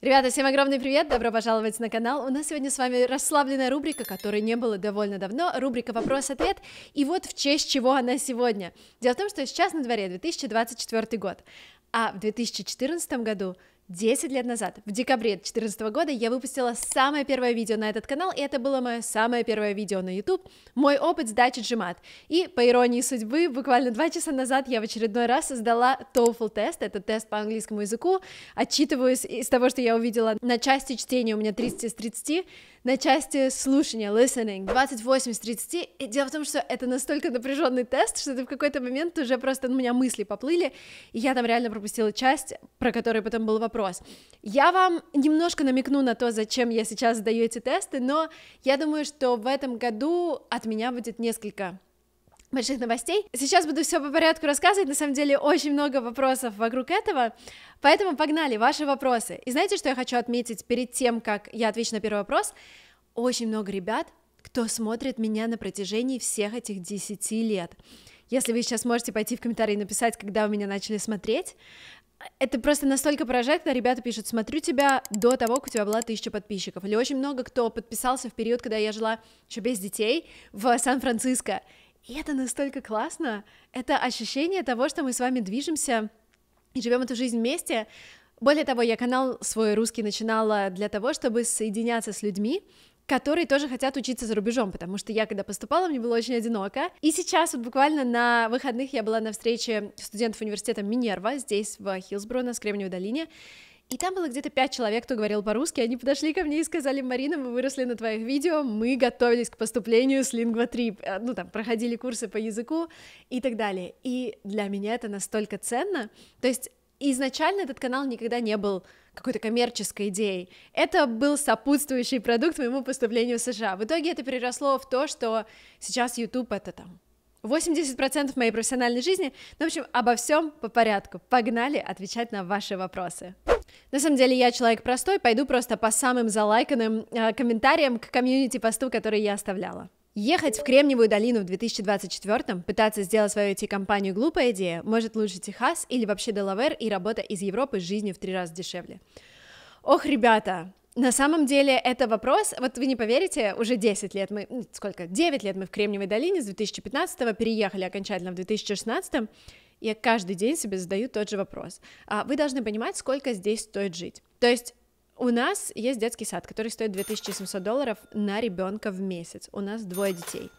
Ребята, всем огромный привет, добро пожаловать на канал. У нас сегодня с вами расслабленная рубрика, которой не было довольно давно, рубрика «Вопрос-ответ», и вот в честь чего она сегодня. Дело в том, что сейчас на дворе 2024 год, а в 2014 году 10 лет назад, в декабре 2014 года, я выпустила самое первое видео на этот канал, и это было мое самое первое видео на YouTube, мой опыт сдачи джимат. И, по иронии судьбы, буквально 2 часа назад я в очередной раз создала TOEFL тест, это тест по английскому языку, отчитываюсь из того, что я увидела на части чтения у меня 30 из 30, на части слушания, listening, 28 из 30. И дело в том, что это настолько напряженный тест, что ты в какой-то момент уже просто, ну, у меня мысли поплыли, и я там реально пропустила часть, про которую потом был вопрос. Я вам немножко намекну на то, зачем я сейчас задаю эти тесты, но я думаю, что в этом году от меня будет несколько больших новостей. Сейчас буду все по порядку рассказывать, на самом деле очень много вопросов вокруг этого, поэтому погнали, ваши вопросы. И знаете, что я хочу отметить перед тем, как я отвечу на первый вопрос? Очень много ребят, кто смотрит меня на протяжении всех этих 10 лет. Если вы сейчас можете пойти в комментарии и написать, когда вы меня начали смотреть, это просто настолько поражает, когда ребята пишут, смотрю тебя до того, как у тебя была тысяча подписчиков. Или очень много кто подписался в период, когда я жила еще без детей в Сан-Франциско. И это настолько классно, это ощущение того, что мы с вами движемся и живем эту жизнь вместе. Более того, я канал свой русский начинала для того, чтобы соединяться с людьми, которые тоже хотят учиться за рубежом, потому что я, когда поступала, мне было очень одиноко. И сейчас вот буквально на выходных я была на встрече студентов университета Минерва здесь, в Хилсбро, на Кремниевой долине, и там было где-то пять человек, кто говорил по-русски, они подошли ко мне и сказали, Марина, мы выросли на твоих видео, мы готовились к поступлению с Lingua Trip, э, ну там, проходили курсы по языку и так далее. И для меня это настолько ценно, то есть изначально этот канал никогда не был какой-то коммерческой идеей. Это был сопутствующий продукт моему поступлению в США. В итоге это переросло в то, что сейчас YouTube это там 80% моей профессиональной жизни. Ну, в общем, обо всем по порядку. Погнали отвечать на ваши вопросы. На самом деле я человек простой, пойду просто по самым залайканным э, комментариям к комьюнити-посту, который я оставляла. Ехать в Кремниевую долину в 2024-м, пытаться сделать свою IT-компанию глупая идея, может лучше Техас или вообще Делавер и работа из Европы с жизнью в три раза дешевле. Ох, ребята, на самом деле это вопрос, вот вы не поверите, уже 10 лет мы, сколько, 9 лет мы в Кремниевой долине, с 2015-го переехали окончательно в 2016 я каждый день себе задаю тот же вопрос. А вы должны понимать, сколько здесь стоит жить. То есть у нас есть детский сад, который стоит 2700 долларов на ребенка в месяц. У нас двое детей.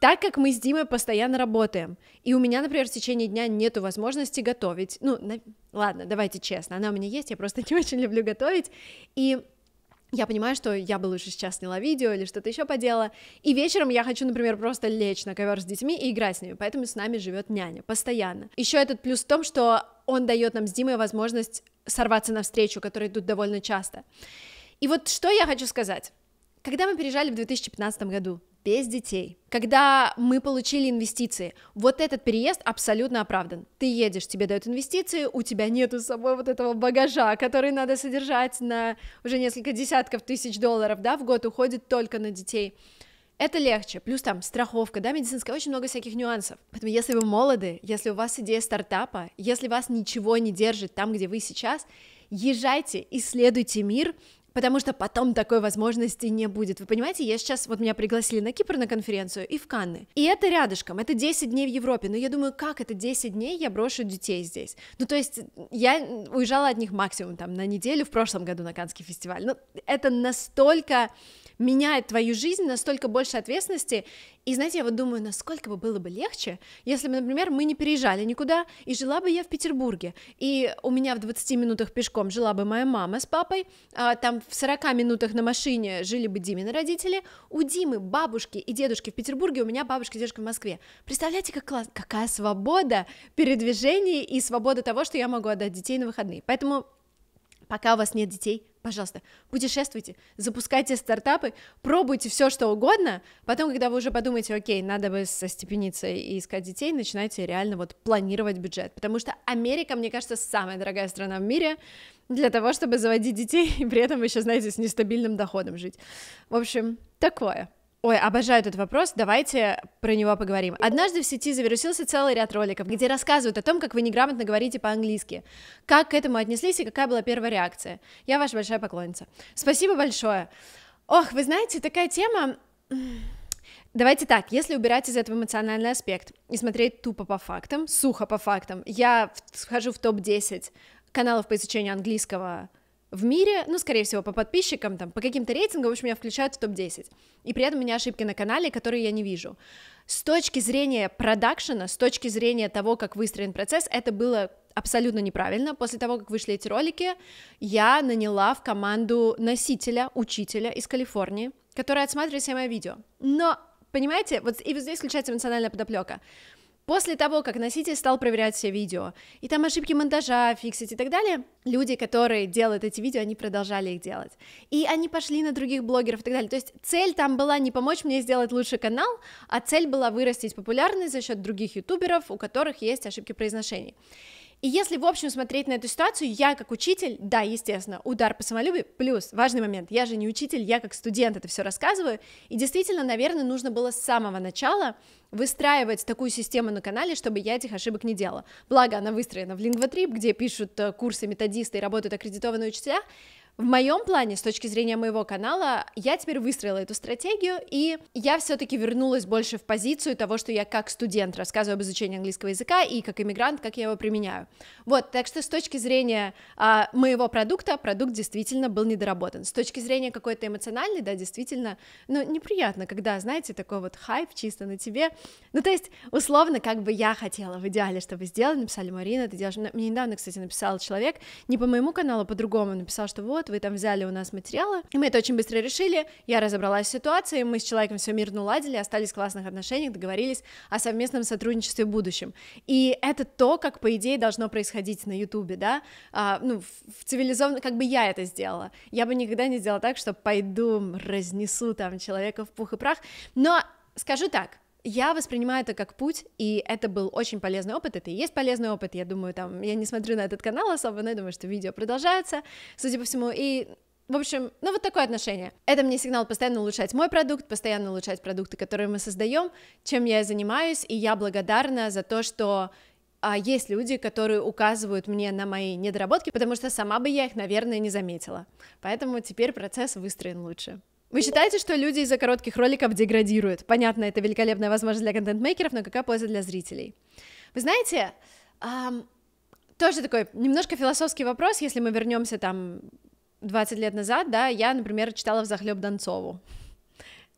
Так как мы с Димой постоянно работаем, и у меня, например, в течение дня нету возможности готовить, ну, на... ладно, давайте честно, она у меня есть, я просто не очень люблю готовить, и я понимаю, что я бы лучше сейчас сняла видео или что-то еще поделала, и вечером я хочу, например, просто лечь на ковер с детьми и играть с ними, поэтому с нами живет няня постоянно. Еще этот плюс в том, что он дает нам с Димой возможность сорваться навстречу, которые идут довольно часто. И вот что я хочу сказать. Когда мы переезжали в 2015 году, без детей, когда мы получили инвестиции, вот этот переезд абсолютно оправдан. Ты едешь, тебе дают инвестиции, у тебя нету с собой вот этого багажа, который надо содержать на уже несколько десятков тысяч долларов, да, в год уходит только на детей. Это легче, плюс там страховка, да, медицинская, очень много всяких нюансов. Поэтому если вы молоды, если у вас идея стартапа, если вас ничего не держит там, где вы сейчас, езжайте, исследуйте мир, потому что потом такой возможности не будет. Вы понимаете, я сейчас, вот меня пригласили на Кипр на конференцию и в Канны, и это рядышком, это 10 дней в Европе, но я думаю, как это 10 дней я брошу детей здесь? Ну, то есть я уезжала от них максимум там на неделю в прошлом году на Канский фестиваль, но ну, это настолько меняет твою жизнь, настолько больше ответственности. И знаете, я вот думаю, насколько бы было бы легче, если бы, например, мы не переезжали никуда, и жила бы я в Петербурге, и у меня в 20 минутах пешком жила бы моя мама с папой, а, там в 40 минутах на машине жили бы Димины родители, у Димы бабушки и дедушки в Петербурге, у меня бабушка и дедушка в Москве. Представляете, как класс, какая свобода передвижения и свобода того, что я могу отдать детей на выходные. Поэтому пока у вас нет детей, пожалуйста, путешествуйте, запускайте стартапы, пробуйте все, что угодно, потом, когда вы уже подумаете, окей, надо бы состепениться и искать детей, начинайте реально вот планировать бюджет, потому что Америка, мне кажется, самая дорогая страна в мире, для того, чтобы заводить детей и при этом еще, знаете, с нестабильным доходом жить. В общем, такое. Ой, обожаю этот вопрос, давайте про него поговорим. Однажды в сети завирусился целый ряд роликов, где рассказывают о том, как вы неграмотно говорите по-английски, как к этому отнеслись и какая была первая реакция. Я ваша большая поклонница. Спасибо большое. Ох, вы знаете, такая тема... Давайте так, если убирать из этого эмоциональный аспект и смотреть тупо по фактам, сухо по фактам, я вхожу в топ-10 каналов по изучению английского в мире, ну, скорее всего, по подписчикам, там, по каким-то рейтингам, в общем, меня включают в топ-10. И при этом у меня ошибки на канале, которые я не вижу. С точки зрения продакшена, с точки зрения того, как выстроен процесс, это было абсолютно неправильно. После того, как вышли эти ролики, я наняла в команду носителя, учителя из Калифорнии, который отсматривает все мои видео. Но, понимаете, вот и вот здесь включается эмоциональная подоплека. После того, как носитель стал проверять все видео, и там ошибки монтажа фиксить и так далее, люди, которые делают эти видео, они продолжали их делать. И они пошли на других блогеров и так далее. То есть цель там была не помочь мне сделать лучший канал, а цель была вырастить популярность за счет других ютуберов, у которых есть ошибки произношения. И если, в общем, смотреть на эту ситуацию, я как учитель, да, естественно, удар по самолюбию, плюс, важный момент, я же не учитель, я как студент это все рассказываю, и действительно, наверное, нужно было с самого начала выстраивать такую систему на канале, чтобы я этих ошибок не делала. Благо, она выстроена в Lingvotrip, где пишут э, курсы методисты и работают аккредитованные учителя, в моем плане, с точки зрения моего канала, я теперь выстроила эту стратегию, и я все-таки вернулась больше в позицию того, что я как студент рассказываю об изучении английского языка и как иммигрант, как я его применяю. Вот, так что с точки зрения а, моего продукта, продукт действительно был недоработан. С точки зрения какой-то эмоциональной, да, действительно, ну, неприятно, когда, знаете, такой вот хайп чисто на тебе. Ну, то есть, условно, как бы я хотела в идеале, чтобы сделали, написали, Марина, ты делаешь... Мне недавно, кстати, написал человек, не по моему каналу, а по-другому, написал, что вот, вот вы там взяли у нас материалы. И мы это очень быстро решили, я разобралась с ситуацией, мы с человеком все мирно уладили, остались в классных отношениях, договорились о совместном сотрудничестве в будущем. И это то, как, по идее, должно происходить на Ютубе, да, а, ну, в цивилизованном, как бы я это сделала. Я бы никогда не сделала так, что пойду разнесу там человека в пух и прах, но скажу так, я воспринимаю это как путь, и это был очень полезный опыт, это и есть полезный опыт, я думаю, там, я не смотрю на этот канал особо, но я думаю, что видео продолжается, судя по всему, и в общем, ну вот такое отношение. Это мне сигнал постоянно улучшать мой продукт, постоянно улучшать продукты, которые мы создаем, чем я занимаюсь, и я благодарна за то, что а, есть люди, которые указывают мне на мои недоработки, потому что сама бы я их, наверное, не заметила. Поэтому теперь процесс выстроен лучше. Вы считаете, что люди из-за коротких роликов деградируют? Понятно, это великолепная возможность для контент-мейкеров, но какая польза для зрителей? Вы знаете, эм, тоже такой немножко философский вопрос, если мы вернемся там 20 лет назад, да, я, например, читала в захлеб Донцову.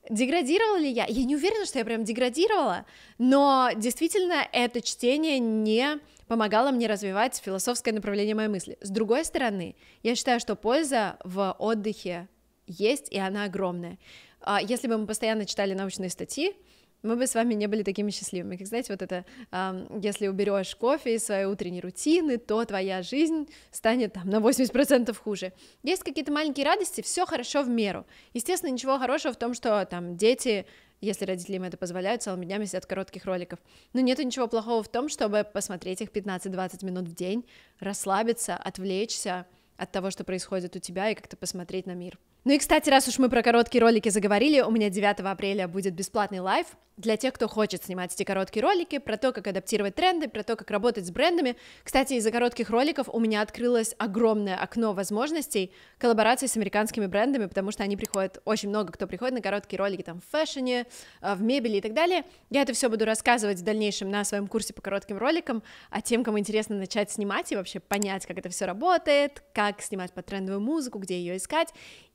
Деградировала ли я? Я не уверена, что я прям деградировала, но действительно это чтение не помогало мне развивать философское направление моей мысли. С другой стороны, я считаю, что польза в отдыхе есть, и она огромная. А если бы мы постоянно читали научные статьи, мы бы с вами не были такими счастливыми. Как знаете, вот это, э, если уберешь кофе из своей утренней рутины, то твоя жизнь станет там на 80% хуже. Есть какие-то маленькие радости, все хорошо в меру. Естественно, ничего хорошего в том, что там дети если родители им это позволяют, целыми днями сидят коротких роликов. Но нет ничего плохого в том, чтобы посмотреть их 15-20 минут в день, расслабиться, отвлечься от того, что происходит у тебя, и как-то посмотреть на мир. Ну и, кстати, раз уж мы про короткие ролики заговорили, у меня 9 апреля будет бесплатный лайв для тех, кто хочет снимать эти короткие ролики, про то, как адаптировать тренды, про то, как работать с брендами. Кстати, из-за коротких роликов у меня открылось огромное окно возможностей коллаборации с американскими брендами, потому что они приходят, очень много кто приходит на короткие ролики там в фэшне, э, в мебели и так далее. Я это все буду рассказывать в дальнейшем на своем курсе по коротким роликам, а тем, кому интересно начать снимать и вообще понять, как это все работает, как снимать под трендовую музыку, где ее искать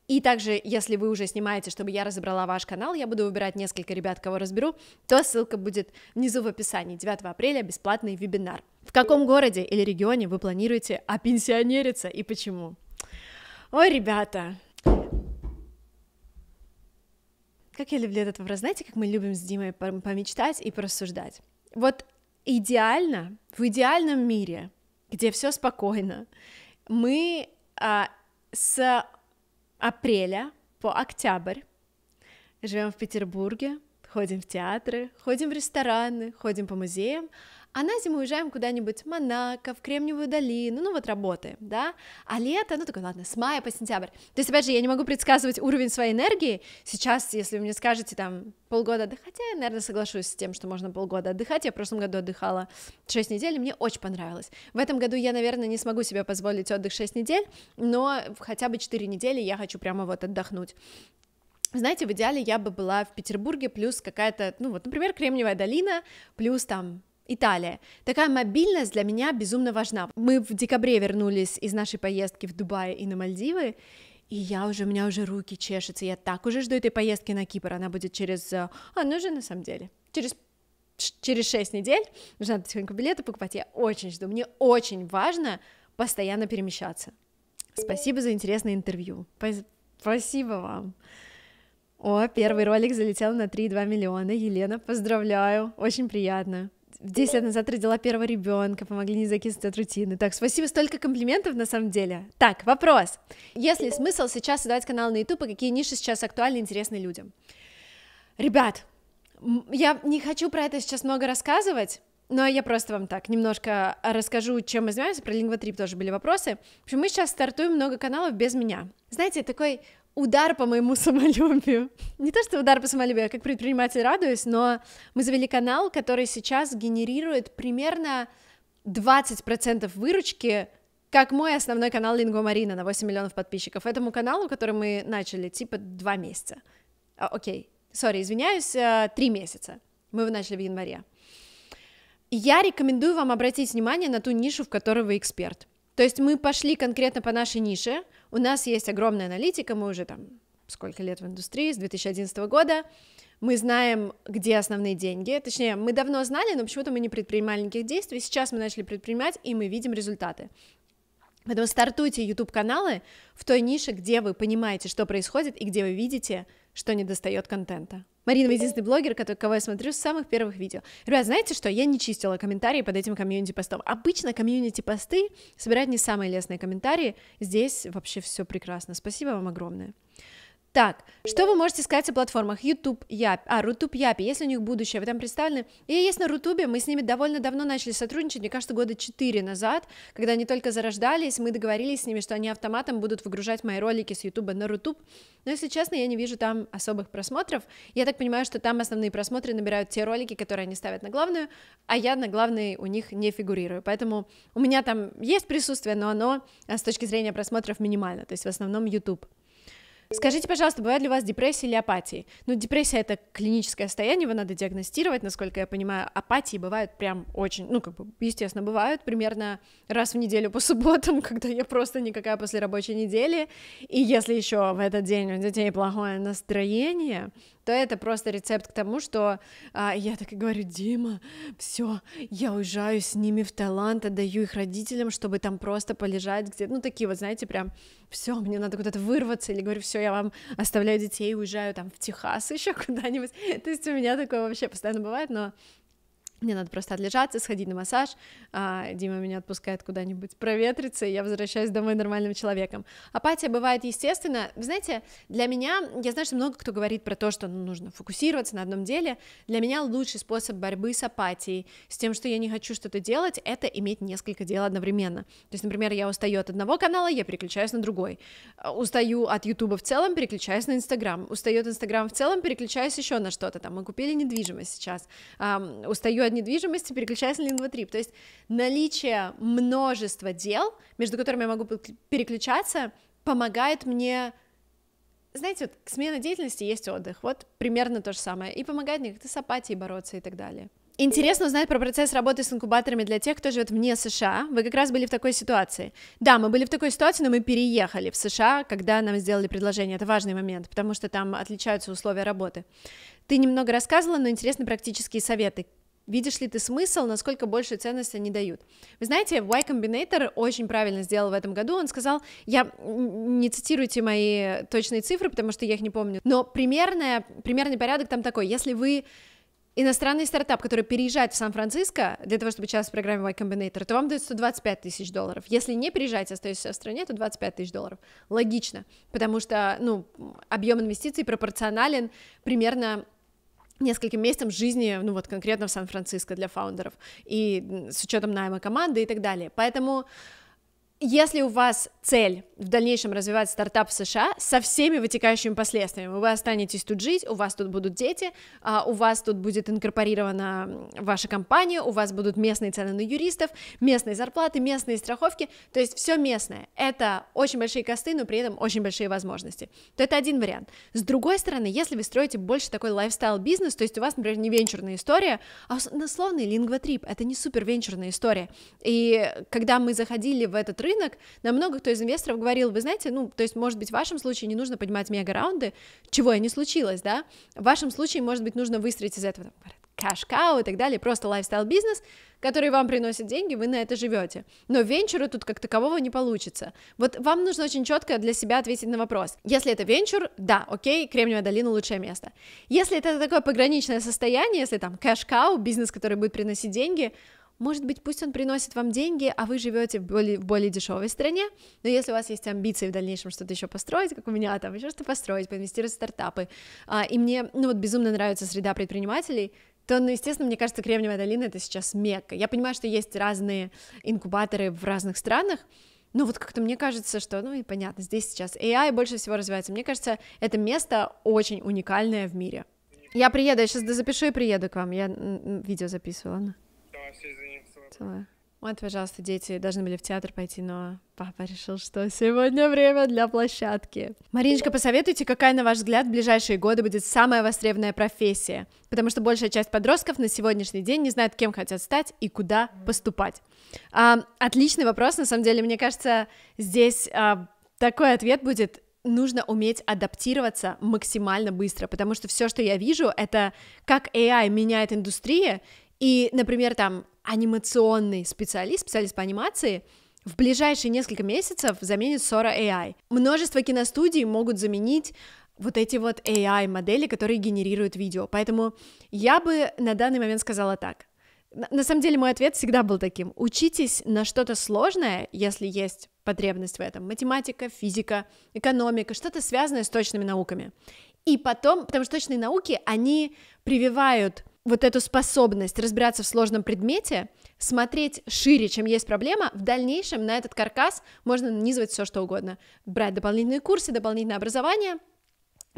и также, если вы уже снимаете, чтобы я разобрала ваш канал, я буду выбирать несколько ребят, кого разберу, то ссылка будет внизу в описании. 9 апреля бесплатный вебинар. В каком городе или регионе вы планируете опенсионериться и почему? Ой, ребята, как я люблю этот вопрос, знаете, как мы любим с Димой помечтать и порассуждать. Вот идеально, в идеальном мире, где все спокойно, мы а, с апреля по октябрь. Живем в Петербурге, ходим в театры, ходим в рестораны, ходим по музеям, а на зиму уезжаем куда-нибудь в Монако, в Кремниевую долину, ну вот работаем, да? А лето, ну такой, ладно, с мая по сентябрь. То есть, опять же, я не могу предсказывать уровень своей энергии. Сейчас, если вы мне скажете там полгода отдыхать, я, наверное, соглашусь с тем, что можно полгода отдыхать. Я в прошлом году отдыхала 6 недель, и мне очень понравилось. В этом году я, наверное, не смогу себе позволить отдых 6 недель, но хотя бы 4 недели я хочу прямо вот отдохнуть. Знаете, в идеале я бы была в Петербурге плюс какая-то, ну вот, например, Кремниевая долина, плюс там Италия. Такая мобильность для меня безумно важна. Мы в декабре вернулись из нашей поездки в Дубай и на Мальдивы, и я уже, у меня уже руки чешутся, я так уже жду этой поездки на Кипр, она будет через, э, а, ну же на самом деле, через через 6 недель, нужно надо потихоньку билеты покупать, я очень жду, мне очень важно постоянно перемещаться. Спасибо за интересное интервью, спасибо вам. О, первый ролик залетел на 3,2 миллиона, Елена, поздравляю, очень приятно. 10 лет назад родила первого ребенка, помогли не закиснуть от рутины. Так, спасибо, столько комплиментов на самом деле. Так, вопрос. Если смысл сейчас создавать канал на YouTube, и какие ниши сейчас актуальны и интересны людям? Ребят, я не хочу про это сейчас много рассказывать, но я просто вам так немножко расскажу, чем мы занимаемся. Про Lingua Trip тоже были вопросы. В общем, мы сейчас стартуем много каналов без меня. Знаете, такой удар по моему самолюбию. Не то, что удар по самолюбию, я как предприниматель радуюсь, но мы завели канал, который сейчас генерирует примерно 20% выручки, как мой основной канал Линго Марина на 8 миллионов подписчиков. Этому каналу, который мы начали, типа 2 месяца. А, окей, сори, извиняюсь, 3 э, месяца. Мы его начали в январе. Я рекомендую вам обратить внимание на ту нишу, в которой вы эксперт. То есть мы пошли конкретно по нашей нише, у нас есть огромная аналитика, мы уже там сколько лет в индустрии, с 2011 года, мы знаем, где основные деньги, точнее, мы давно знали, но почему-то мы не предпринимали никаких действий, сейчас мы начали предпринимать, и мы видим результаты. Поэтому стартуйте YouTube-каналы в той нише, где вы понимаете, что происходит, и где вы видите, что не достает контента. Марина, единственный блогер, который, кого я смотрю с самых первых видео. Ребят, знаете что? Я не чистила комментарии под этим комьюнити-постом. Обычно комьюнити-посты собирают не самые лестные комментарии. Здесь вообще все прекрасно. Спасибо вам огромное. Так, что вы можете сказать о платформах YouTube, Яп, а, Рутуб, Япи, если у них будущее, вы там представлены? И есть на Рутубе, мы с ними довольно давно начали сотрудничать, мне кажется, года 4 назад, когда они только зарождались, мы договорились с ними, что они автоматом будут выгружать мои ролики с YouTube на Рутуб, но, если честно, я не вижу там особых просмотров, я так понимаю, что там основные просмотры набирают те ролики, которые они ставят на главную, а я на главной у них не фигурирую, поэтому у меня там есть присутствие, но оно а, с точки зрения просмотров минимально, то есть в основном YouTube. Скажите, пожалуйста, бывает ли у вас депрессия или апатия? Ну, депрессия — это клиническое состояние, его надо диагностировать, насколько я понимаю. Апатии бывают прям очень, ну, как бы, естественно, бывают примерно раз в неделю по субботам, когда я просто никакая после рабочей недели. И если еще в этот день у детей плохое настроение, то это просто рецепт к тому, что а, я так и говорю, Дима, все, я уезжаю с ними в Таиланд, отдаю их родителям, чтобы там просто полежать где-то, ну такие вот, знаете, прям, все, мне надо куда-то вырваться, или говорю, все, я вам оставляю детей, уезжаю там в Техас еще куда-нибудь, то есть у меня такое вообще постоянно бывает, но мне надо просто отлежаться, сходить на массаж, а, Дима меня отпускает куда-нибудь проветриться, и я возвращаюсь домой нормальным человеком. Апатия бывает естественно. Вы знаете, для меня, я знаю, что много кто говорит про то, что ну, нужно фокусироваться на одном деле. Для меня лучший способ борьбы с апатией, с тем, что я не хочу что-то делать, это иметь несколько дел одновременно. То есть, например, я устаю от одного канала, я переключаюсь на другой. А, устаю от Ютуба в целом, переключаюсь на Инстаграм. Устаю от Инстаграма в целом, переключаюсь еще на что-то. Там мы купили недвижимость сейчас. устаю от недвижимости переключаюсь на Lingua Trip, то есть наличие множества дел, между которыми я могу переключаться, помогает мне знаете, вот смене деятельности есть отдых, вот примерно то же самое, и помогает мне как-то с апатией бороться и так далее. Интересно узнать про процесс работы с инкубаторами для тех, кто живет вне США. Вы как раз были в такой ситуации. Да, мы были в такой ситуации, но мы переехали в США, когда нам сделали предложение. Это важный момент, потому что там отличаются условия работы. Ты немного рассказывала, но интересны практические советы. Видишь ли ты смысл, насколько большую ценность они дают? Вы знаете, Y Combinator очень правильно сделал в этом году, он сказал, я не цитируйте мои точные цифры, потому что я их не помню, но примерная, примерный порядок там такой, если вы иностранный стартап, который переезжает в Сан-Франциско для того, чтобы участвовать в программе Y Combinator, то вам дают 125 тысяч долларов. Если не переезжаете, остаетесь в стране, то 25 тысяч долларов. Логично, потому что, ну, объем инвестиций пропорционален примерно нескольким месяцам жизни, ну вот конкретно в Сан-Франциско для фаундеров, и с учетом найма команды и так далее. Поэтому если у вас цель в дальнейшем развивать стартап в США со всеми вытекающими последствиями, вы останетесь тут жить, у вас тут будут дети, а, у вас тут будет инкорпорирована ваша компания, у вас будут местные цены на юристов, местные зарплаты, местные страховки, то есть все местное. Это очень большие косты, но при этом очень большие возможности. То это один вариант. С другой стороны, если вы строите больше такой лайфстайл-бизнес, то есть у вас, например, не венчурная история, а условный лингвотрип, это не супер венчурная история. И когда мы заходили в этот рынок, на много кто из инвесторов говорил, вы знаете, ну, то есть, может быть, в вашем случае не нужно поднимать мега-раунды, чего и не случилось, да, в вашем случае, может быть, нужно выстроить из этого кашкау и так далее, просто лайфстайл-бизнес, который вам приносит деньги, вы на это живете. Но венчуру тут как такового не получится. Вот вам нужно очень четко для себя ответить на вопрос. Если это венчур, да, окей, Кремниевая долина лучшее место. Если это такое пограничное состояние, если там кэш бизнес, который будет приносить деньги, может быть, пусть он приносит вам деньги, а вы живете в более, в более дешевой стране, но если у вас есть амбиции в дальнейшем что-то еще построить, как у меня там, еще что то построить, поинвестировать в стартапы, а, и мне, ну вот, безумно нравится среда предпринимателей, то, ну, естественно, мне кажется, Кремниевая долина — это сейчас мекка. Я понимаю, что есть разные инкубаторы в разных странах, но вот как-то мне кажется, что, ну и понятно, здесь сейчас AI больше всего развивается. Мне кажется, это место очень уникальное в мире. Я приеду, я сейчас запишу и приеду к вам. Я видео записывала. Да, все Целую. Вот, пожалуйста, дети должны были в театр пойти, но папа решил, что сегодня время для площадки. Мариночка, посоветуйте, какая, на ваш взгляд, в ближайшие годы будет самая востребованная профессия? Потому что большая часть подростков на сегодняшний день не знает, кем хотят стать и куда поступать. А, отличный вопрос, на самом деле, мне кажется, здесь а, такой ответ будет нужно уметь адаптироваться максимально быстро, потому что все, что я вижу, это как AI меняет индустрии, и, например, там анимационный специалист, специалист по анимации, в ближайшие несколько месяцев заменит Sora AI. Множество киностудий могут заменить вот эти вот AI-модели, которые генерируют видео. Поэтому я бы на данный момент сказала так. На самом деле мой ответ всегда был таким. Учитесь на что-то сложное, если есть потребность в этом. Математика, физика, экономика, что-то связанное с точными науками. И потом, потому что точные науки, они прививают вот эту способность разбираться в сложном предмете, смотреть шире, чем есть проблема, в дальнейшем на этот каркас можно нанизывать все, что угодно. Брать дополнительные курсы, дополнительное образование,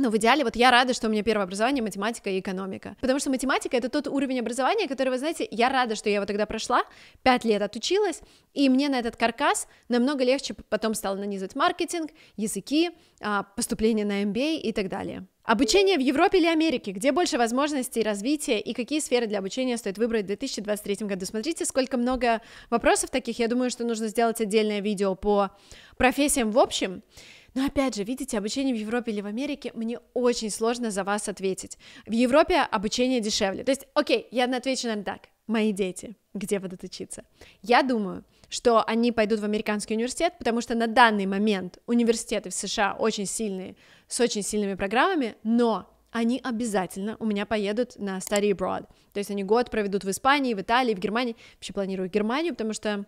но в идеале вот я рада, что у меня первое образование математика и экономика. Потому что математика это тот уровень образования, который, вы знаете, я рада, что я его тогда прошла, пять лет отучилась, и мне на этот каркас намного легче потом стало нанизывать маркетинг, языки, а, поступление на MBA и так далее. Обучение в Европе или Америке? Где больше возможностей развития и какие сферы для обучения стоит выбрать в 2023 году? Смотрите, сколько много вопросов таких. Я думаю, что нужно сделать отдельное видео по профессиям в общем. Но опять же, видите, обучение в Европе или в Америке, мне очень сложно за вас ответить. В Европе обучение дешевле. То есть, окей, я отвечу, наверное, так. Мои дети, где будут учиться? Я думаю, что они пойдут в американский университет, потому что на данный момент университеты в США очень сильные с очень сильными программами, но они обязательно у меня поедут на study abroad. То есть они год проведут в Испании, в Италии, в Германии. Вообще планирую Германию, потому что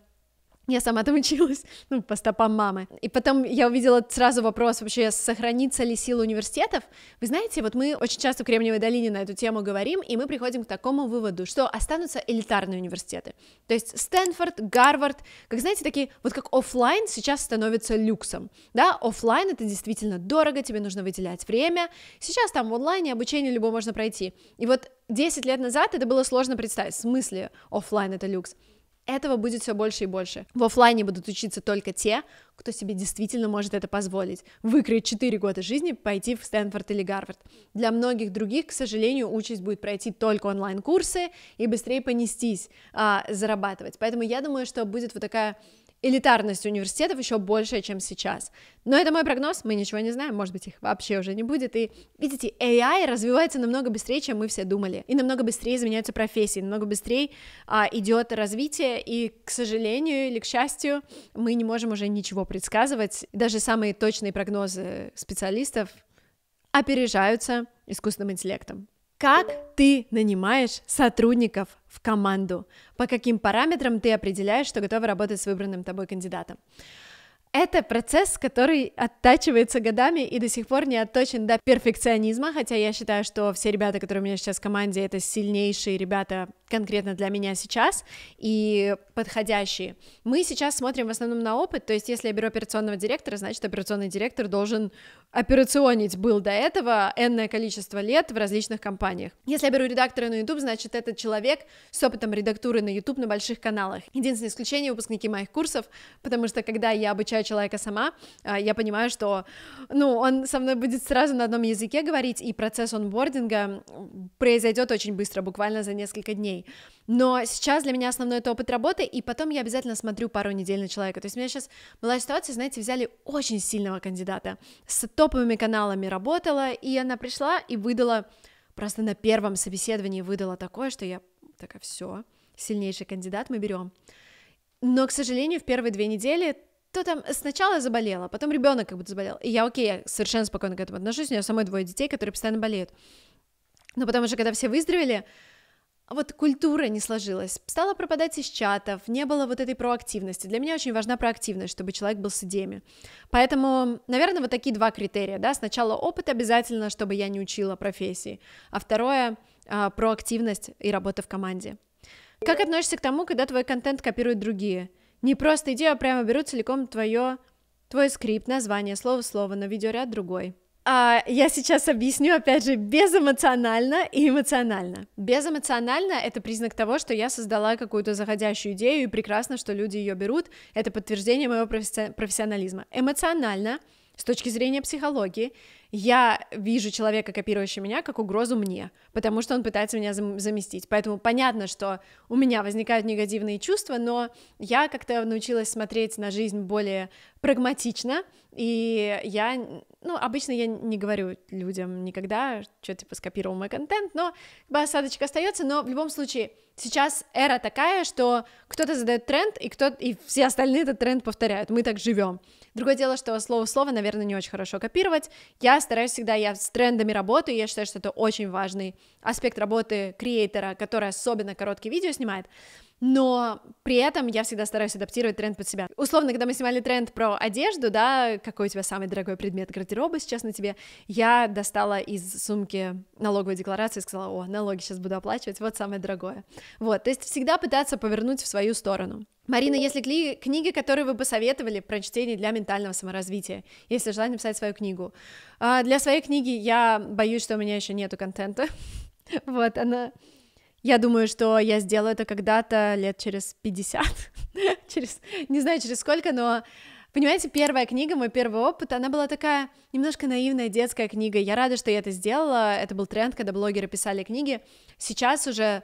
я сама там училась, ну, по стопам мамы. И потом я увидела сразу вопрос вообще, сохранится ли сила университетов. Вы знаете, вот мы очень часто в Кремниевой долине на эту тему говорим, и мы приходим к такому выводу, что останутся элитарные университеты. То есть Стэнфорд, Гарвард, как знаете, такие, вот как офлайн сейчас становится люксом, да, офлайн это действительно дорого, тебе нужно выделять время, сейчас там в онлайне обучение любое можно пройти. И вот 10 лет назад это было сложно представить, в смысле офлайн это люкс. Этого будет все больше и больше. В офлайне будут учиться только те, кто себе действительно может это позволить, выкроить 4 года жизни, пойти в Стэнфорд или Гарвард. Для многих других, к сожалению, участь будет пройти только онлайн-курсы и быстрее понестись, а, зарабатывать. Поэтому я думаю, что будет вот такая элитарность университетов еще больше, чем сейчас. Но это мой прогноз, мы ничего не знаем, может быть, их вообще уже не будет. И видите, AI развивается намного быстрее, чем мы все думали. И намного быстрее изменяются профессии, намного быстрее а, идет развитие. И, к сожалению или к счастью, мы не можем уже ничего предсказывать. Даже самые точные прогнозы специалистов опережаются искусственным интеллектом. Как ты нанимаешь сотрудников в команду? По каким параметрам ты определяешь, что готовы работать с выбранным тобой кандидатом? Это процесс, который оттачивается годами и до сих пор не отточен до перфекционизма, хотя я считаю, что все ребята, которые у меня сейчас в команде, это сильнейшие ребята конкретно для меня сейчас и подходящие. Мы сейчас смотрим в основном на опыт, то есть если я беру операционного директора, значит операционный директор должен операционить был до этого энное количество лет в различных компаниях. Если я беру редактора на YouTube, значит, этот человек с опытом редактуры на YouTube на больших каналах. Единственное исключение — выпускники моих курсов, потому что, когда я обучаю человека сама, а, я понимаю, что, ну, он со мной будет сразу на одном языке говорить, и процесс онбординга произойдет очень быстро, буквально за несколько дней. Но сейчас для меня основной это опыт работы, и потом я обязательно смотрю пару недель на человека. То есть у меня сейчас была ситуация, знаете, взяли очень сильного кандидата с топовыми каналами работала, и она пришла и выдала, просто на первом собеседовании выдала такое, что я такая, все, сильнейший кандидат мы берем. Но, к сожалению, в первые две недели то там сначала заболела, потом ребенок как будто заболел. И я, окей, я совершенно спокойно к этому отношусь, у меня самой двое детей, которые постоянно болеют. Но потом уже, когда все выздоровели, вот культура не сложилась, стала пропадать из чатов, не было вот этой проактивности. Для меня очень важна проактивность, чтобы человек был с идеями. Поэтому, наверное, вот такие два критерия, да, сначала опыт обязательно, чтобы я не учила профессии, а второе а, — проактивность и работа в команде. Как относишься к тому, когда твой контент копируют другие? Не просто идею, а прямо берут целиком твое, твой скрипт, название, слово в слово, но видеоряд другой. А, я сейчас объясню, опять же, безэмоционально и эмоционально. Безэмоционально — это признак того, что я создала какую-то заходящую идею, и прекрасно, что люди ее берут. Это подтверждение моего професси- профессионализма. Эмоционально — с точки зрения психологии, я вижу человека, копирующего меня, как угрозу мне, потому что он пытается меня зам- заместить. Поэтому понятно, что у меня возникают негативные чувства, но я как-то научилась смотреть на жизнь более прагматично, и я ну, обычно я не говорю людям никогда, что типа скопировал мой контент, но как бы осадочек остается, но в любом случае сейчас эра такая, что кто-то задает тренд, и кто и все остальные этот тренд повторяют, мы так живем. Другое дело, что слово слово, наверное, не очень хорошо копировать, я стараюсь всегда, я с трендами работаю, я считаю, что это очень важный аспект работы креатора, который особенно короткие видео снимает, но при этом я всегда стараюсь адаптировать тренд под себя. Условно, когда мы снимали тренд про одежду, да, какой у тебя самый дорогой предмет гардероба сейчас на тебе, я достала из сумки налоговую декларации и сказала, о, налоги сейчас буду оплачивать, вот самое дорогое. Вот, то есть всегда пытаться повернуть в свою сторону. Марина, ну, если кли- книги, которые вы посоветовали про чтение для ментального саморазвития, если желание написать свою книгу. А для своей книги я боюсь, что у меня еще нету контента. Вот, она я думаю, что я сделаю это когда-то лет через 50, через, не знаю, через сколько, но Понимаете, первая книга, мой первый опыт, она была такая немножко наивная детская книга. Я рада, что я это сделала. Это был тренд, когда блогеры писали книги. Сейчас уже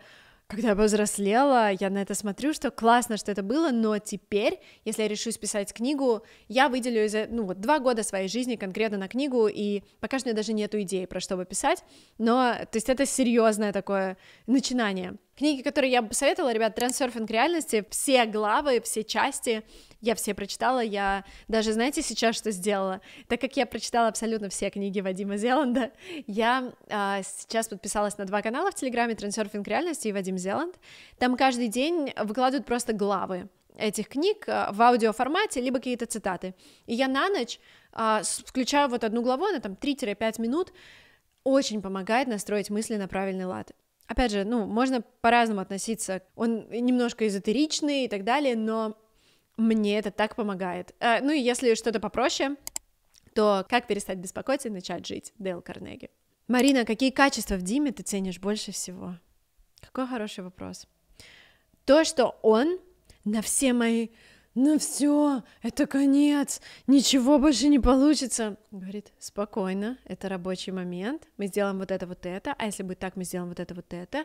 когда я повзрослела, я на это смотрю, что классно, что это было, но теперь, если я решусь писать книгу, я выделю за э, ну, вот, два года своей жизни конкретно на книгу, и пока что у меня даже нету идеи, про что бы писать, но, то есть, это серьезное такое начинание. Книги, которые я бы советовала, ребят, «Трансерфинг реальности», все главы, все части я все прочитала, я даже, знаете, сейчас что сделала? Так как я прочитала абсолютно все книги Вадима Зеланда, я а, сейчас подписалась на два канала в Телеграме, Трансерфинг реальности и Вадим Зеланд. Там каждый день выкладывают просто главы этих книг а, в аудиоформате, либо какие-то цитаты. И я на ночь а, включаю вот одну главу, она там 3-5 минут, очень помогает настроить мысли на правильный лад. Опять же, ну, можно по-разному относиться, он немножко эзотеричный и так далее, но мне это так помогает. Э, ну и если что-то попроще, то как перестать беспокоиться и начать жить? Дейл Карнеги. Марина, какие качества в Диме ты ценишь больше всего? Какой хороший вопрос. То, что он на все мои ну все, это конец, ничего больше не получится. Говорит, спокойно, это рабочий момент, мы сделаем вот это, вот это, а если будет так, мы сделаем вот это, вот это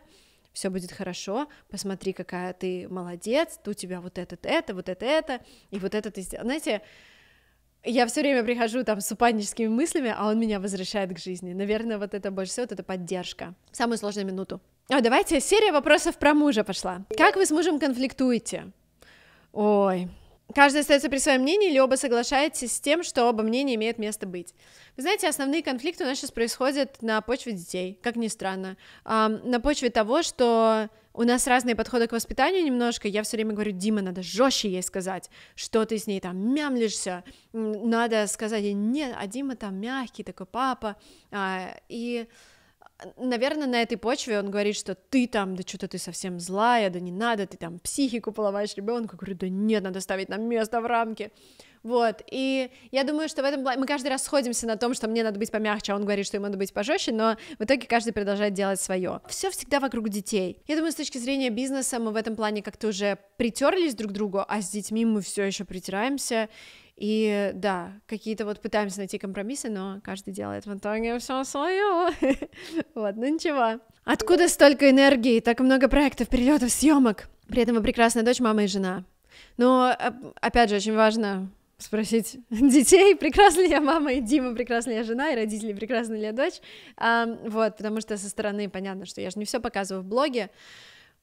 все будет хорошо, посмотри, какая ты молодец, Тут у тебя вот это, это, вот это, это, и вот это ты сделал. Знаете, я все время прихожу там с упадническими мыслями, а он меня возвращает к жизни. Наверное, вот это больше всего, вот эта поддержка. самую сложную минуту. А давайте серия вопросов про мужа пошла. Как вы с мужем конфликтуете? Ой, Каждый остается при своем мнении или оба соглашаетесь с тем, что оба мнения имеют место быть? Вы знаете, основные конфликты у нас сейчас происходят на почве детей, как ни странно. на почве того, что у нас разные подходы к воспитанию немножко. Я все время говорю, Дима, надо жестче ей сказать, что ты с ней там мямлишься. Надо сказать ей нет, а Дима там мягкий такой папа. А, и наверное, на этой почве он говорит, что ты там, да что-то ты совсем злая, да не надо, ты там психику поломаешь ребенку. Говорю, да нет, надо ставить нам место в рамке. Вот, и я думаю, что в этом плане мы каждый раз сходимся на том, что мне надо быть помягче, а он говорит, что ему надо быть пожестче, но в итоге каждый продолжает делать свое. Все всегда вокруг детей. Я думаю, с точки зрения бизнеса мы в этом плане как-то уже притерлись друг к другу, а с детьми мы все еще притираемся, и да, какие-то вот пытаемся найти компромиссы, но каждый делает в итоге все свое. Вот, ну ничего. Откуда столько энергии, так много проектов, перелетов, съемок? При этом вы прекрасная дочь, мама и жена. Но, а, опять же, очень важно спросить детей, прекрасна ли я мама, и Дима, прекрасна ли я жена, и родители, прекрасна ли я дочь. А, вот, потому что со стороны понятно, что я же не все показываю в блоге.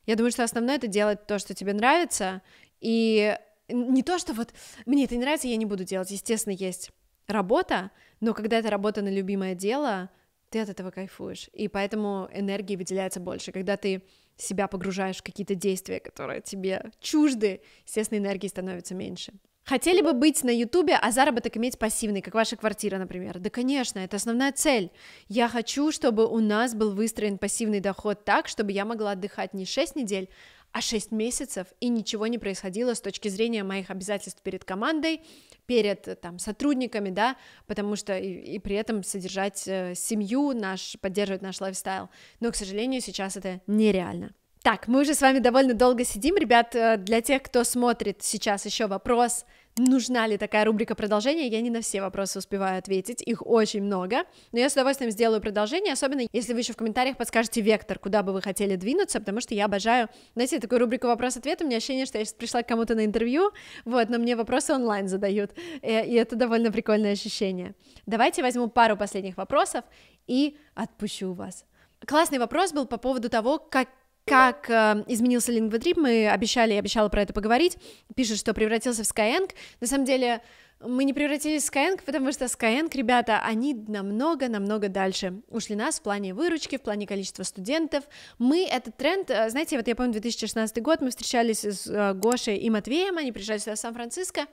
Я думаю, что основное это делать то, что тебе нравится, и не то, что вот мне это не нравится, я не буду делать. Естественно, есть работа, но когда это работа на любимое дело, ты от этого кайфуешь. И поэтому энергии выделяется больше. Когда ты себя погружаешь в какие-то действия, которые тебе чужды, естественно, энергии становится меньше. Хотели бы быть на Ютубе, а заработок иметь пассивный, как ваша квартира, например? Да, конечно, это основная цель. Я хочу, чтобы у нас был выстроен пассивный доход так, чтобы я могла отдыхать не 6 недель, а 6 месяцев, и ничего не происходило с точки зрения моих обязательств перед командой, перед э, там, сотрудниками, да, потому что и, и при этом содержать э, семью, наш, поддерживать наш лайфстайл. Но, к сожалению, сейчас это нереально. Так, мы уже с вами довольно долго сидим, ребят. Э, для тех, кто смотрит сейчас еще вопрос, нужна ли такая рубрика продолжения, я не на все вопросы успеваю ответить, их очень много, но я с удовольствием сделаю продолжение, особенно если вы еще в комментариях подскажете вектор, куда бы вы хотели двинуться, потому что я обожаю, знаете, такую рубрику вопрос-ответ, у меня ощущение, что я сейчас пришла к кому-то на интервью, вот, но мне вопросы онлайн задают, и это довольно прикольное ощущение. Давайте возьму пару последних вопросов и отпущу вас. Классный вопрос был по поводу того, как как э, изменился лингвотрip, мы обещали, я обещала про это поговорить, пишет, что превратился в Skyeng, на самом деле мы не превратились в Skyeng, потому что Skyeng, ребята, они намного-намного дальше ушли нас в плане выручки, в плане количества студентов. Мы этот тренд, э, знаете, вот я помню 2016 год, мы встречались с э, Гошей и Матвеем, они приезжали сюда в Сан-Франциско,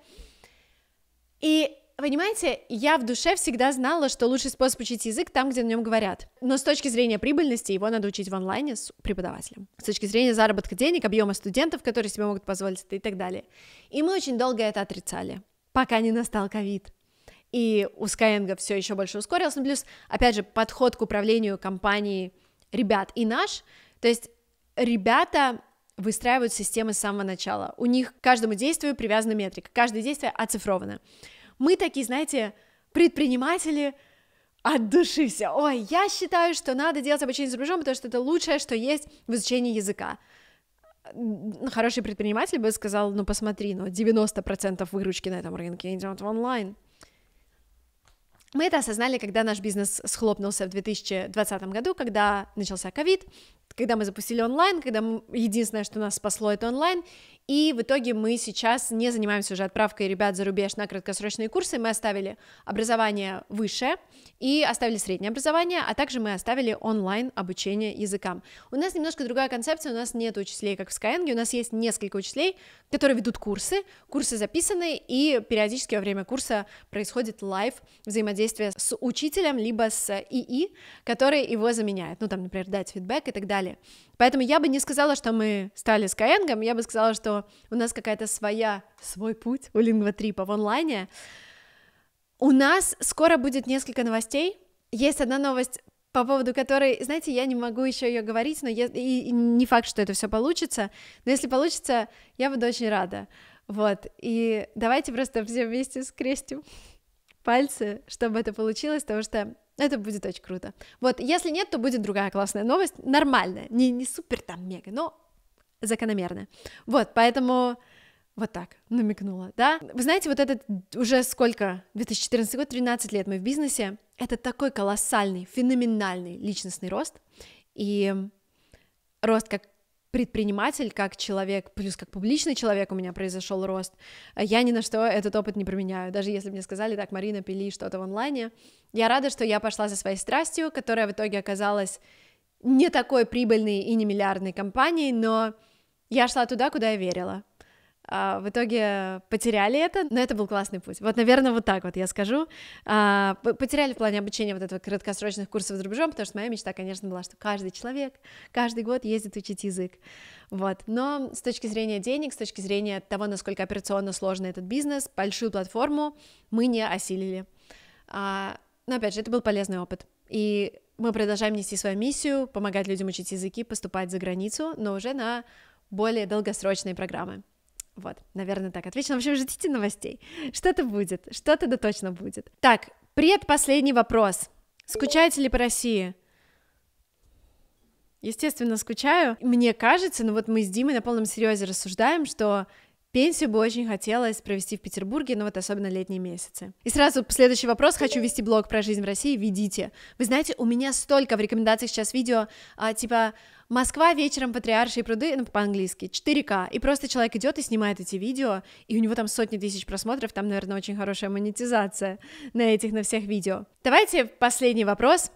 и Понимаете, я в душе всегда знала, что лучший способ учить язык там, где на нем говорят. Но с точки зрения прибыльности его надо учить в онлайне с преподавателем. С точки зрения заработка денег, объема студентов, которые себе могут позволить это и так далее. И мы очень долго это отрицали, пока не настал ковид. И у Skyeng все еще больше ускорилось. Но ну, плюс, опять же, подход к управлению компанией ребят и наш. То есть ребята выстраивают системы с самого начала. У них к каждому действию привязана метрика, каждое действие оцифровано. Мы такие, знаете, предприниматели от души все. Ой, я считаю, что надо делать обучение за рубежом, потому что это лучшее, что есть в изучении языка. Хороший предприниматель бы сказал, ну посмотри, ну 90% выручки на этом рынке идет в онлайн. Мы это осознали, когда наш бизнес схлопнулся в 2020 году, когда начался ковид, когда мы запустили онлайн, когда мы... единственное, что нас спасло, это онлайн, и в итоге мы сейчас не занимаемся уже отправкой ребят за рубеж на краткосрочные курсы, мы оставили образование высшее и оставили среднее образование, а также мы оставили онлайн обучение языкам. У нас немножко другая концепция, у нас нет учителей, как в Skyeng, у нас есть несколько учителей, которые ведут курсы, курсы записаны, и периодически во время курса происходит лайв взаимодействие взаимодействие с учителем, либо с ИИ, который его заменяет, ну, там, например, дать фидбэк и так далее. Поэтому я бы не сказала, что мы стали с Skyeng, я бы сказала, что у нас какая-то своя, свой путь у лингвотрипа в онлайне. У нас скоро будет несколько новостей, есть одна новость по поводу которой, знаете, я не могу еще ее говорить, но я, и, и не факт, что это все получится, но если получится, я буду очень рада. Вот, и давайте просто все вместе скрестим пальцы, чтобы это получилось, потому что это будет очень круто. Вот, если нет, то будет другая классная новость, нормальная, не, не супер там мега, но закономерная. Вот, поэтому вот так намекнула, да? Вы знаете, вот этот уже сколько, 2014 год, 13 лет мы в бизнесе, это такой колоссальный, феноменальный личностный рост, и рост как предприниматель, как человек, плюс как публичный человек у меня произошел рост, я ни на что этот опыт не применяю. Даже если мне сказали, так, Марина, пили что-то в онлайне, я рада, что я пошла за своей страстью, которая в итоге оказалась не такой прибыльной и не миллиардной компанией, но я шла туда, куда я верила а, в итоге потеряли это, но это был классный путь. Вот, наверное, вот так вот я скажу. А, потеряли в плане обучения вот этого краткосрочных курсов за рубежом, потому что моя мечта, конечно, была, что каждый человек каждый год ездит учить язык. Вот. Но с точки зрения денег, с точки зрения того, насколько операционно сложный этот бизнес, большую платформу мы не осилили. А, но, опять же, это был полезный опыт. И мы продолжаем нести свою миссию, помогать людям учить языки, поступать за границу, но уже на более долгосрочные программы. Вот, наверное, так отвечу. Ну, в общем, ждите новостей. Что-то будет, что-то да точно будет. Так, предпоследний вопрос. Скучаете ли по России? Естественно, скучаю. Мне кажется, ну вот мы с Димой на полном серьезе рассуждаем, что Пенсию бы очень хотелось провести в Петербурге, но ну вот особенно летние месяцы. И сразу следующий вопрос. Хочу вести блог про жизнь в России. Ведите. Вы знаете, у меня столько в рекомендациях сейчас видео, а, типа, Москва вечером патриаршие пруды, ну, по-английски, 4К, и просто человек идет и снимает эти видео, и у него там сотни тысяч просмотров, там, наверное, очень хорошая монетизация на этих, на всех видео. Давайте последний вопрос.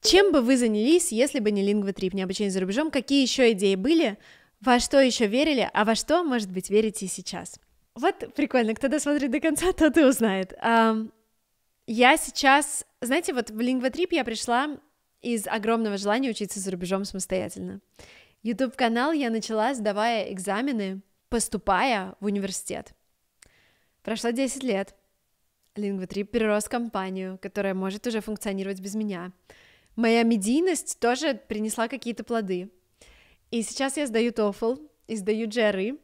Чем бы вы занялись, если бы не лингвотрип, не обучение за рубежом? Какие еще идеи были? Во что еще верили, а во что, может быть, верите и сейчас? Вот прикольно, кто досмотрит до конца, тот и узнает. Я сейчас, знаете, вот в лингвотрип я пришла из огромного желания учиться за рубежом самостоятельно. Ютуб канал я начала, сдавая экзамены, поступая в университет. Прошло 10 лет. Lingua3 перерос компанию, которая может уже функционировать без меня. Моя медийность тоже принесла какие-то плоды. И сейчас я сдаю TOEFL, и сдаю GRE,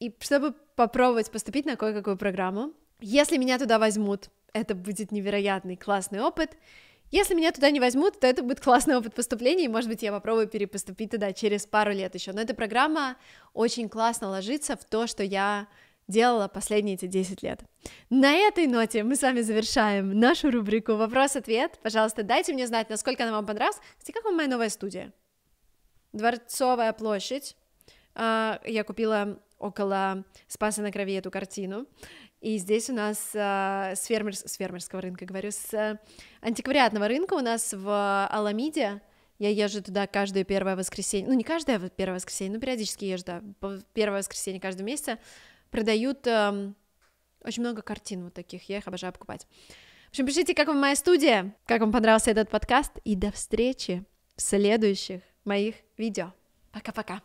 и чтобы попробовать поступить на кое-какую программу, если меня туда возьмут, это будет невероятный классный опыт — если меня туда не возьмут, то это будет классный опыт поступления, и, может быть, я попробую перепоступить туда через пару лет еще. Но эта программа очень классно ложится в то, что я делала последние эти 10 лет. На этой ноте мы с вами завершаем нашу рубрику «Вопрос-ответ». Пожалуйста, дайте мне знать, насколько она вам понравилась. Кстати, как вам моя новая студия? Дворцовая площадь. А, я купила около Спаса на Крови эту картину. И здесь у нас э, с, фермер, с фермерского рынка, говорю, с э, антиквариатного рынка у нас в Аламиде, я езжу туда каждое первое воскресенье, ну не каждое а первое воскресенье, но периодически езжу, да, первое воскресенье каждого месяца, продают э, очень много картин вот таких, я их обожаю покупать. В общем, пишите, как вам моя студия, как вам понравился этот подкаст, и до встречи в следующих моих видео. Пока-пока.